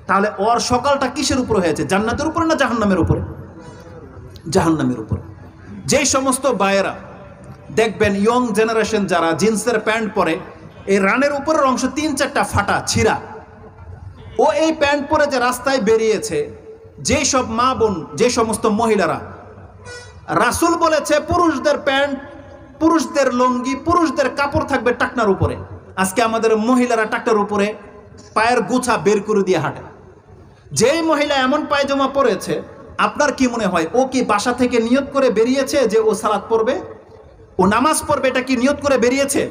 তাহলে ওর সকালটা কিসের উপর হয়েছে জান্নাতের উপরে না জাহান্নামের উপরে জাহান্নামের উপরে যেই সমস্ত বায়েরা দেখবেন ইয়ং জেনারেশন যারা জিন্সের প্যান্ট পরে এই রানের উপরের অংশ তিন চারটা ফাটা ছিঁড়া ও এই প্যান্ট পরে যে রাস্তায় বেরিয়েছে যেই সব মা বোন যে সমস্ত মহিলারা রাসুল বলেছে পুরুষদের প্যান্ট পুরুষদের লঙ্গি পুরুষদের কাপড় থাকবে টাকনার উপরে আজকে আমাদের মহিলারা টাকটার উপরে পায়ের গুছা বের করে দিয়ে হাঁটে যেই মহিলা এমন পায়জামা পরেছে আপনার কি মনে হয় ও কি বাসা থেকে নিয়ত করে বেরিয়েছে যে ও সালাদ পড়বে ও নামাজ পড়বে এটা কি নিয়ত করে বেরিয়েছে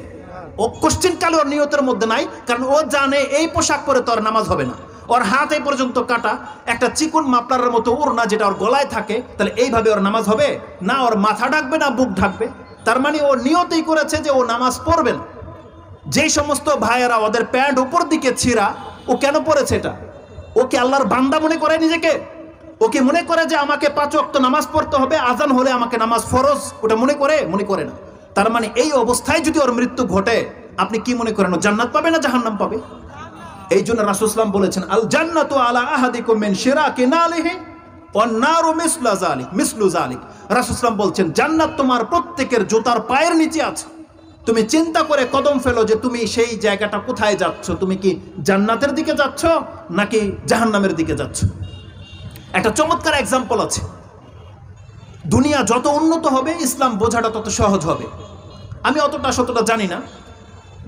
ও কালে ওর নিয়তের মধ্যে নাই কারণ ও জানে এই পোশাক পরে তোর নামাজ হবে না ওর হাত এই পর্যন্ত কাটা একটা চিকুন মাপলারের মতো ওর না যেটা ওর গলায় থাকে তাহলে এইভাবে ওর নামাজ হবে না ওর মাথা ঢাকবে না বুক ঢাকবে তার মানে ও নিয়তেই করেছে যে ও নামাজ পড়বে না যেই সমস্ত ভাইয়েরা ওদের প্যান্ট উপর দিকে ছিঁড়া ও কেন পড়েছে এটা ও কি আল্লাহর বান্দা মনে করে নিজেকে ও কি মনে করে যে আমাকে পাঁচ অক্ত নামাজ পড়তে হবে আজান হলে আমাকে নামাজ ফরজ ওটা মনে করে মনে করে না তার মানে এই অবস্থায় যদি ওর মৃত্যু ঘটে আপনি কি মনে করেন জান্নাত পাবে না জাহান্নাম পাবে এই জন্য রাসুসলাম বলেছেন আল জান্নাত আলা আহাদি কোমেন সেরা কে না লেহে অন্যারও মিসলা জালিক মিসলু জালিক রাসুসলাম বলছেন জান্নাত তোমার প্রত্যেকের জুতার পায়ের নিচে আছে তুমি চিন্তা করে কদম ফেলো যে তুমি সেই জায়গাটা কোথায় যাচ্ছ তুমি কি জান্নাতের দিকে যাচ্ছ নাকি জাহান্নামের দিকে যাচ্ছ একটা চমৎকার এক্সাম্পল আছে দুনিয়া যত উন্নত হবে ইসলাম বোঝাটা তত সহজ হবে আমি অতটা শতটা জানি না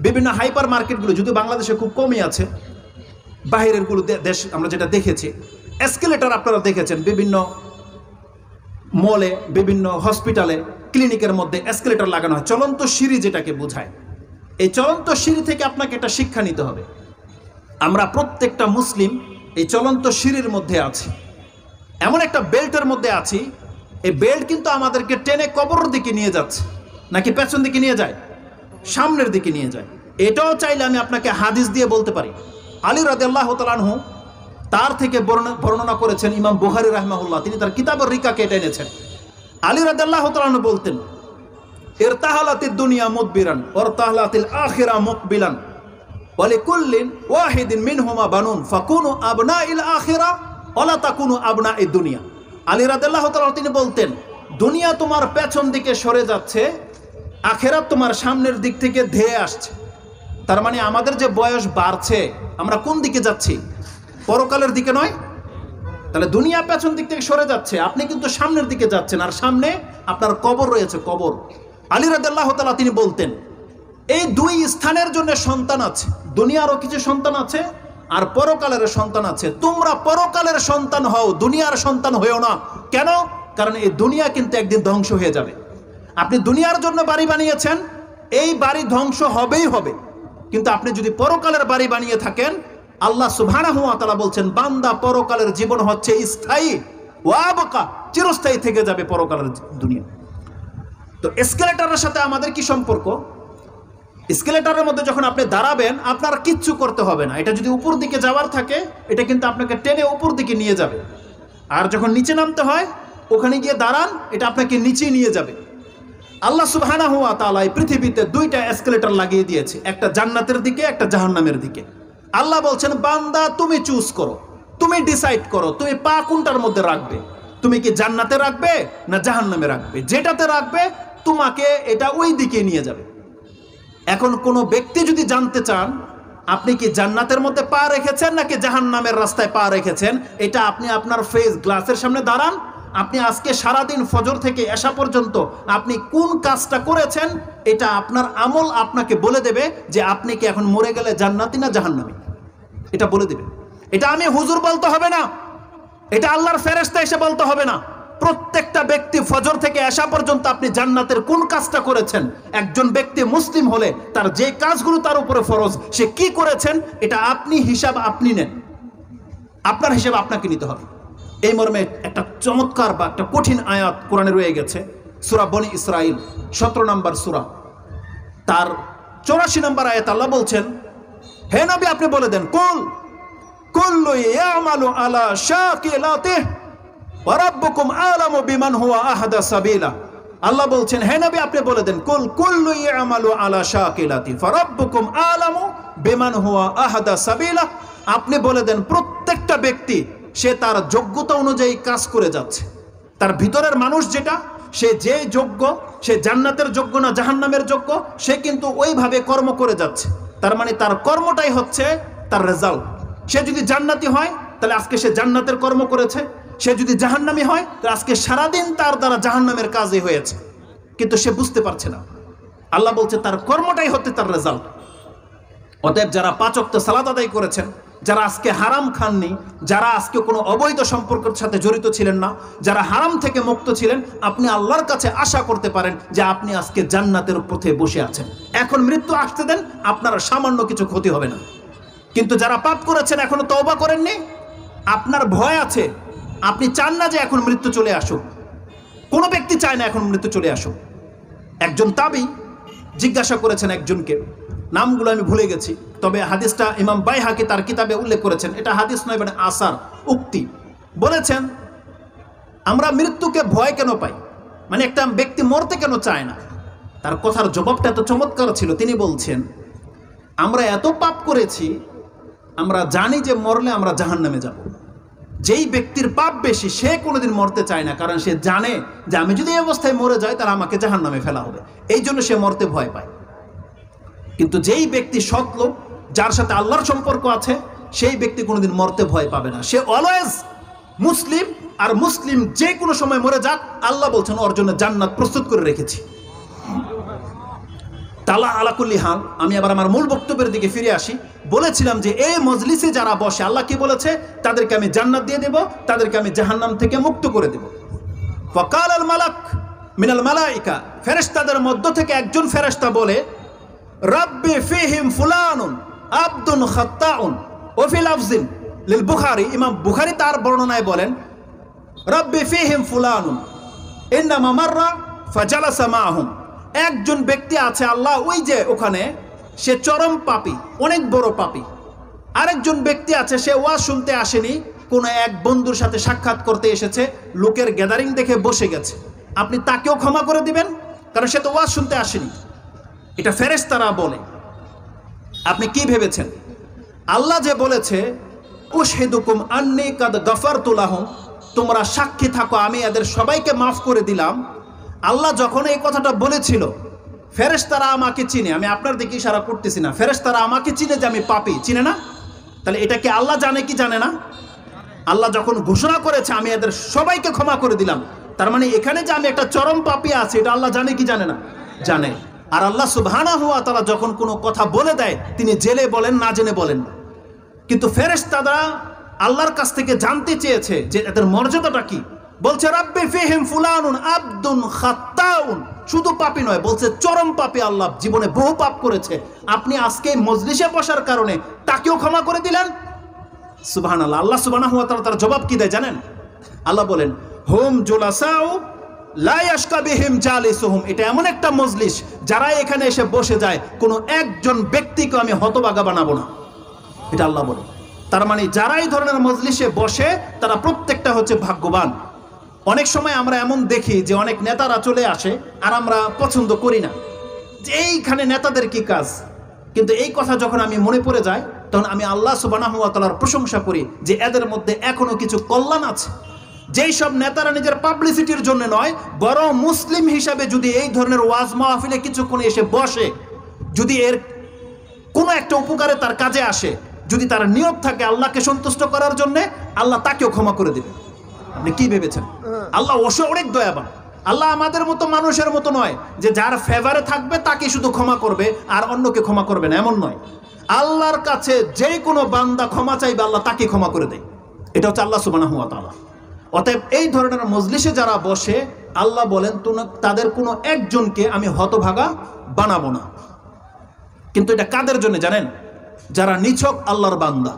বিভিন্ন হাইপার মার্কেটগুলো যদি বাংলাদেশে খুব কমই আছে বাহিরেরগুলো দেশ আমরা যেটা দেখেছি এসকেলেটার আপনারা দেখেছেন বিভিন্ন মলে বিভিন্ন হসপিটালে ক্লিনিকের মধ্যে এসকেলেটার লাগানো হয় চলন্ত সিঁড়ি যেটাকে বোঝায় এই চলন্ত সিঁড়ি থেকে আপনাকে এটা শিক্ষা নিতে হবে আমরা প্রত্যেকটা মুসলিম এই চলন্ত সিঁড়ির মধ্যে আছি এমন একটা বেল্টের মধ্যে আছি এই বেল্ট কিন্তু আমাদেরকে টেনে কবরের দিকে নিয়ে যাচ্ছে নাকি পেছন দিকে নিয়ে যায় সামনের দিকে নিয়ে যায় এটাও চাইলে আমি আপনাকে হাদিস দিয়ে বলতে পারি আলী রাদেল্লাহ তালানহু তার থেকে বর্ণনা করেছেন ইমাম বুহারি রাহমাহুল্লাহ তিনি তার কিতাবের রিকাকে এটা এনেছেন আলী রাদেল্লাহ তালানহু বলতেন তাহলাতি দুনিয়া মুদবিরান ওরতাহলাতিল আখিরা মুকবিলান কুল্লিন ওয়াহিদিন মিনহুমা বানুন কোন আবনা ইল অলা তা তাকুনু আবনা এ দুনিয়া আলী রাদেল্লাহ তিনি বলতেন দুনিয়া তোমার পেছন দিকে সরে যাচ্ছে আখেরাত তোমার সামনের দিক থেকে ধেয়ে আসছে তার মানে আমাদের যে বয়স বাড়ছে আমরা কোন দিকে যাচ্ছি পরকালের দিকে নয় তাহলে দুনিয়া পেছন দিক থেকে সরে যাচ্ছে আপনি কিন্তু সামনের দিকে যাচ্ছেন আর সামনে আপনার কবর রয়েছে কবর আলী তালা তিনি বলতেন এই দুই স্থানের জন্য সন্তান আছে দুনিয়ারও কিছু সন্তান আছে আর পরকালের সন্তান আছে তোমরা পরকালের সন্তান হও দুনিয়ার সন্তান হয়েও না কেন কারণ এই দুনিয়া কিন্তু একদিন ধ্বংস হয়ে যাবে আপনি দুনিয়ার জন্য বাড়ি বানিয়েছেন এই বাড়ি ধ্বংস হবেই হবে কিন্তু আপনি যদি পরকালের বাড়ি বানিয়ে থাকেন আল্লাহ সুভানা হুয়া তালা বলছেন বান্দা পরকালের জীবন হচ্ছে স্থায়ী ওয়াবকা চিরস্থায়ী থেকে যাবে পরকালের দুনিয়া তো স্কেলেটারের সাথে আমাদের কি সম্পর্ক স্কেলেটারের মধ্যে যখন আপনি দাঁড়াবেন আপনার কিচ্ছু করতে হবে না এটা যদি উপর দিকে যাওয়ার থাকে এটা কিন্তু আপনাকে টেনে উপর দিকে নিয়ে যাবে আর যখন নিচে নামতে হয় ওখানে গিয়ে দাঁড়ান এটা আপনাকে নিচে নিয়ে যাবে আল্লাহ সুবহানা হুয়া তালা এই পৃথিবীতে দুইটা এসকেলেটর লাগিয়ে দিয়েছে একটা জান্নাতের দিকে একটা জাহান্নামের দিকে আল্লাহ বলছেন বান্দা তুমি চুজ করো তুমি ডিসাইড করো তুমি পা কোনটার মধ্যে রাখবে তুমি কি জান্নাতে রাখবে না জাহান্নামে রাখবে যেটাতে রাখবে তোমাকে এটা ওই দিকে নিয়ে যাবে এখন কোনো ব্যক্তি যদি জানতে চান আপনি কি জান্নাতের মধ্যে পা রেখেছেন নাকি জাহান্নামের রাস্তায় পা রেখেছেন এটা আপনি আপনার ফেস গ্লাসের সামনে দাঁড়ান আপনি আজকে সারাদিন ফজর থেকে আসা পর্যন্ত আপনি কোন কাজটা করেছেন এটা আপনার আমল আপনাকে বলে দেবে যে আপনি কি এখন মরে গেলে জান্নাতি না জাহান্নামি এটা বলে দেবে এটা আমি হুজুর বলতে হবে না এটা আল্লাহর ফেরেস্তা এসে বলতে হবে না প্রত্যেকটা ব্যক্তি ফজর থেকে আসা পর্যন্ত আপনি জান্নাতের কোন কাজটা করেছেন একজন ব্যক্তি মুসলিম হলে তার যে কাজগুলো তার উপরে ফরজ সে কি করেছেন এটা আপনি হিসাব আপনি নেন আপনার হিসাব আপনাকে নিতে হবে এই মর্মে একটা চমৎকার বা একটা কঠিন আয়াত কোরআনে রয়ে গেছে সুরা বনি ইসরাইল সতেরো নম্বর সুরা তার চৌরাশি নম্বর আয়াত আল্লাহ বলছেন হে নবী আপনি বলে দেন কল আলা আহদা আল্লাহ বলছেন আপনি বলে দেন আলা আপনি বলে দেন প্রত্যেকটা ব্যক্তি সে তার যোগ্যতা অনুযায়ী কাজ করে যাচ্ছে তার ভিতরের মানুষ যেটা সে যে যোগ্য সে জান্নাতের যোগ্য না জাহান্নামের যোগ্য সে কিন্তু ওইভাবে কর্ম করে যাচ্ছে তার মানে তার কর্মটাই হচ্ছে তার রেজাল্ট সে যদি জান্নাতি হয় তাহলে আজকে সে জান্নাতের কর্ম করেছে সে যদি জাহান্নামি হয় তাহলে আজকে সারাদিন তার দ্বারা জাহান্নামের কাজই হয়েছে কিন্তু সে বুঝতে পারছে না আল্লাহ বলছে তার কর্মটাই হতে তার রেজাল্ট অতএব যারা পাঁচ অক্ত সালাদ আদায় করেছেন যারা আজকে হারাম খাননি যারা আজকে কোনো অবৈধ সম্পর্কের সাথে জড়িত ছিলেন না যারা হারাম থেকে মুক্ত ছিলেন আপনি আল্লাহর কাছে আশা করতে পারেন যে আপনি আজকে জান্নাতের পথে বসে আছেন এখন মৃত্যু আসতে দেন আপনার সামান্য কিছু ক্ষতি হবে না কিন্তু যারা পাপ করেছেন এখনও তওবা করেননি আপনার ভয় আছে আপনি চান না যে এখন মৃত্যু চলে আসুক কোনো ব্যক্তি চায় না এখন মৃত্যু চলে আসুক একজন তাবি জিজ্ঞাসা করেছেন একজনকে নামগুলো আমি ভুলে গেছি তবে হাদিসটা ইমাম বাইহাকি তার কিতাবে উল্লেখ করেছেন এটা হাদিস নয় মানে আসার উক্তি বলেছেন আমরা মৃত্যুকে ভয় কেন পাই মানে একটা ব্যক্তি মরতে কেন চায় না তার কথার জবাবটা এত চমৎকার ছিল তিনি বলছেন আমরা এত পাপ করেছি আমরা জানি যে মরলে আমরা জাহান নামে যাব যেই ব্যক্তির পাপ বেশি সে কোনোদিন মরতে চায় না কারণ সে জানে যে আমি যদি এই অবস্থায় মরে যাই তাহলে আমাকে জাহান নামে ফেলা হবে এই জন্য সে মরতে ভয় পায় কিন্তু যেই ব্যক্তি সৎ লোক যার সাথে আল্লাহর সম্পর্ক আছে সেই ব্যক্তি কোনোদিন মরতে ভয় পাবে না সে অলওয়েজ মুসলিম আর মুসলিম যে কোনো সময় মরে যাক আল্লাহ বলছেন ওর জন্য জান্নাত প্রস্তুত করে রেখেছি তালা আলাকুল্লি হাল আমি আবার আমার মূল বক্তব্যের দিকে ফিরে আসি বলেছিলাম যে এই মজলিসে যারা বসে আল্লাহ কি বলেছে তাদেরকে আমি জান্নাত দিয়ে দেব তাদেরকে আমি জাহান্নাম থেকে মুক্ত করে দেব ফকাল আল মালাক মিনাল মালাইকা ফেরেস্তাদের মধ্য থেকে একজন ফেরেস্তা বলে রব্বি ফিহিম ফুলানুন আব্দুন খাত্তাউন ওফিল আফজিন লিল বুখারি ইমাম বুখারি তার বর্ণনায় বলেন রব্বি ফিহিম ফুলানুন ইন্নামা মাররা ফাজালাসা মাহুম একজন ব্যক্তি আছে আল্লাহ ওই যে ওখানে সে চরম পাপি অনেক বড় পাপি আরেকজন ব্যক্তি আছে সে ওয়া শুনতে আসেনি কোনো এক বন্ধুর সাথে সাক্ষাৎ করতে এসেছে লোকের গ্যাদারিং দেখে বসে গেছে আপনি তাকেও ক্ষমা করে দিবেন কারণ সে তো ওয়া শুনতে আসেনি এটা ফেরেশতারা বলে আপনি কি ভেবেছেন আল্লাহ যে বলেছে উশেদুকুম আন্নে কাদ গফার তুলাহম তোমরা সাক্ষী থাকো আমি এদের সবাইকে মাফ করে দিলাম আল্লাহ যখন এই কথাটা বলেছিল তারা আমাকে চিনে আমি আপনার দিকে ইশারা করতেছি না তারা আমাকে চিনে যে আমি পাপি চিনে না তাহলে এটা কি আল্লাহ জানে কি জানে না আল্লাহ যখন ঘোষণা করেছে আমি এদের সবাইকে ক্ষমা করে দিলাম তার মানে এখানে যে আমি একটা চরম পাপি আছে এটা আল্লাহ জানে কি জানে না জানে আর আল্লাহ সুবহানা হুয়া তারা যখন কোনো কথা বলে দেয় তিনি জেলে বলেন না জেনে বলেন না কিন্তু ফেরেস তারা আল্লাহর কাছ থেকে জানতে চেয়েছে যে এদের মর্যাদাটা কি বলছে রাব্বে ফেহেম ফুলানুন আব্দুন খাত্তাউন শুধু পাপি নয় বলছে চরম পাপি আল্লাহ জীবনে বহু পাপ করেছে আপনি আজকে মজলিসে বসার কারণে তাকেও ক্ষমা করে দিলেন সুবহান আল্লাহ আল্লাহ সুবহানা হুয়া তারা তার জবাব কি দেয় জানেন আল্লাহ বলেন হোম জোলাসাও এটা এমন একটা মজলিস যারা এখানে এসে বসে যায় কোনো একজন ব্যক্তিকে আমি হতবাগা বানাবো না এটা আল্লাহ বলে তার মানে যারা এই ধরনের মজলিসে বসে তারা প্রত্যেকটা হচ্ছে ভাগ্যবান অনেক সময় আমরা এমন দেখি যে অনেক নেতারা চলে আসে আর আমরা পছন্দ করি না যে এইখানে নেতাদের কি কাজ কিন্তু এই কথা যখন আমি মনে পড়ে যাই তখন আমি আল্লাহ সুবানাহুয়া তালার প্রশংসা করি যে এদের মধ্যে এখনও কিছু কল্যাণ আছে যেই সব নেতারা নিজের পাবলিসিটির জন্য নয় বরং মুসলিম হিসাবে যদি এই ধরনের ওয়াজ মাহফিলে কিছুক্ষণ এসে বসে যদি এর কোনো একটা উপকারে তার কাজে আসে যদি তার নিয়োগ থাকে আল্লাহকে সন্তুষ্ট করার জন্য আল্লাহ তাকেও ক্ষমা করে দেবে আপনি কি ভেবেছেন হ্যাঁ। আল্লাহ অসে অনেক দয়াবান আল্লাহ আমাদের মতো মানুষের মতো নয় যে যার ফেভারে থাকবে তাকে শুধু ক্ষমা করবে আর অন্যকে ক্ষমা করবে না এমন নয় আল্লাহর কাছে যে কোনো বান্দা ক্ষমা চাইবে আল্লাহ তাকে ক্ষমা করে দেয় এটা হচ্ছে আল্লাহ সুবাহ অতএব এই ধরনের মজলিসে যারা বসে আল্লাহ বলেন তাদের কোনো একজনকে আমি হতভাগা বানাবো না কিন্তু এটা কাদের জন্য জানেন যারা নিছক আল্লাহর বান্দা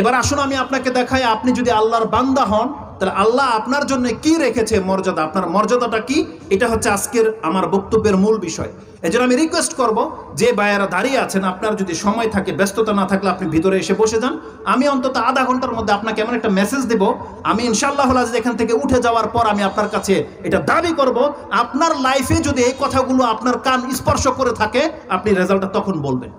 এবার আসুন আমি আপনাকে দেখাই আপনি যদি আল্লাহর বান্দা হন তাহলে আল্লাহ আপনার জন্য কি রেখেছে মর্যাদা আপনার মর্যাদাটা কি এটা হচ্ছে আজকের আমার বক্তব্যের মূল বিষয় এই আমি রিকোয়েস্ট করব যে বায়ারা দাঁড়িয়ে আছেন আপনার যদি সময় থাকে ব্যস্ততা না থাকলে আপনি ভিতরে এসে বসে যান আমি অন্তত আধা ঘন্টার মধ্যে আপনাকে এমন একটা মেসেজ দেব আমি ইনশাল্লাহ আজিজ এখান থেকে উঠে যাওয়ার পর আমি আপনার কাছে এটা দাবি করব আপনার লাইফে যদি এই কথাগুলো আপনার কান স্পর্শ করে থাকে আপনি রেজাল্টটা তখন বলবেন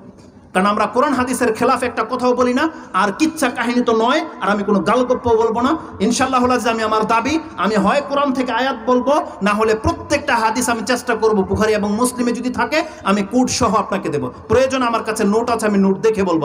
কারণ আমরা কোরআন হাদিসের খেলাফ একটা কথাও বলি না আর কিচ্ছা কাহিনী তো নয় আর আমি কোনো গালগপ্প বলবো না ইনশাল্লাহ যে আমি আমার দাবি আমি হয় কোরআন থেকে আয়াত বলবো না হলে প্রত্যেকটা হাদিস আমি চেষ্টা করব বুখারি এবং মুসলিমে যদি থাকে আমি কুটসহ সহ আপনাকে দেব প্রয়োজন আমার কাছে নোট আছে আমি নোট দেখে বলবো